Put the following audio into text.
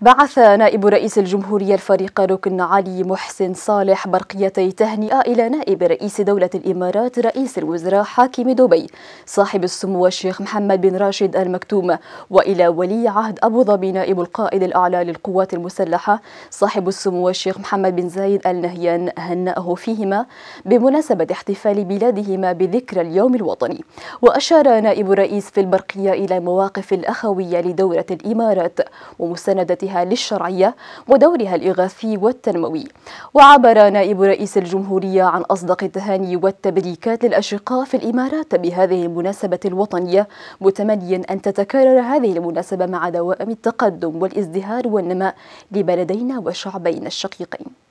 بعث نائب رئيس الجمهورية الفريق ركن علي محسن صالح برقيتي تهنئة إلى نائب رئيس دولة الإمارات رئيس الوزراء حاكم دبي صاحب السمو الشيخ محمد بن راشد المكتوم وإلى ولي عهد أبو ظبي نائب القائد الأعلى للقوات المسلحة صاحب السمو الشيخ محمد بن زايد آل نهيان هنأه فيهما بمناسبة احتفال بلادهما بذكرى اليوم الوطني وأشار نائب الرئيس في البرقية إلى مواقف الأخوية لدولة الإمارات ومساندة وتنفيذها للشرعية ودورها الإغاثي والتنموي وعبر نائب رئيس الجمهورية عن أصدق التهاني والتبريكات للأشقاء في الإمارات بهذه المناسبة الوطنية متمنيا أن تتكرر هذه المناسبة مع دوام التقدم والازدهار والنماء لبلدينا وشعبينا الشقيقين